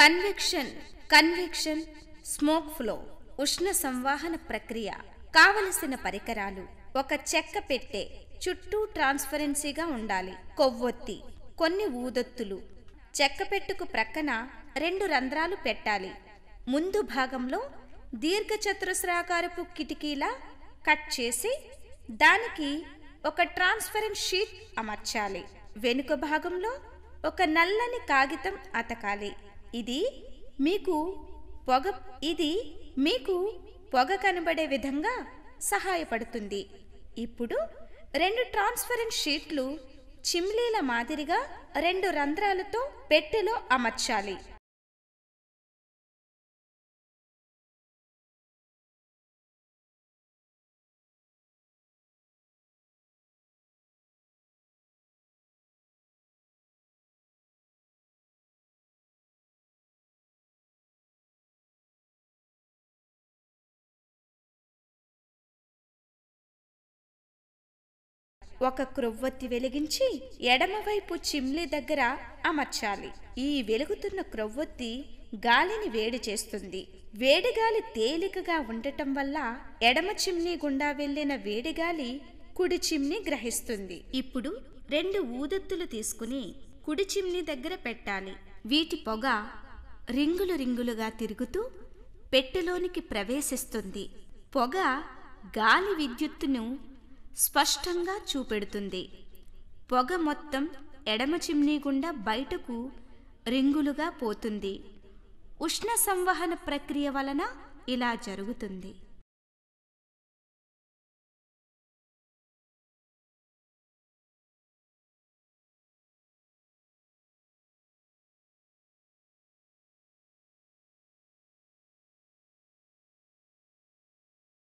convection convection smoke flow ఉష్ణ సంవాహన ప్రక్రియ కావలసిన పరికరాలు ఒక చెక్క పెట్టే చుట్టూ ట్రాన్స్పరెన్సీగా ఉండాలి కొవ్వొత్తి కొన్ని ఊదొత్తులు చెక్క పెట్టుకు ప్రక్కన రెండు రంధ్రాలు పెట్టాలి ముందు భాగంలో దీర్ఘచతురస్రాకారపు కిటికీలా కట్ చేసి దానికి ఒక ట్రాన్స్పరెంట్ షీట్ అమర్చాలి వెనుక భాగంలో ఒక నల్లని కాగితం అతకాలి ఇది మీకు పొగ ఇది మీకు పొగ కనబడే విధంగా సహాయపడుతుంది ఇప్పుడు రెండు ట్రాన్స్పరెంట్ షీట్లు చిమ్లీల మాదిరిగా రెండు రంధ్రాలతో పెట్టెలో అమర్చాలి ఒక క్రొవ్వొత్తి వెలిగించి ఎడమవైపు చిమ్లీ దగ్గర అమర్చాలి ఈ వెలుగుతున్న క్రొవ్వొత్తి గాలిని వేడి చేస్తుంది వేడిగాలి తేలికగా ఉండటం వల్ల ఎడమ చిమ్నీ గుండా వెళ్లిన వేడిగాలి కుడి చిమ్నీ గ్రహిస్తుంది ఇప్పుడు రెండు ఊదత్తులు తీసుకుని కుడి చిమ్నీ దగ్గర పెట్టాలి వీటి పొగ రింగులు రింగులుగా తిరుగుతూ పెట్టెలోనికి ప్రవేశిస్తుంది పొగ గాలి విద్యుత్తును స్పష్టంగా చూపెడుతుంది పొగ మొత్తం ఎడమ చిమ్నీ గుండా బయటకు రింగులుగా పోతుంది ఉష్ణ సంవహన ప్రక్రియ వలన ఇలా జరుగుతుంది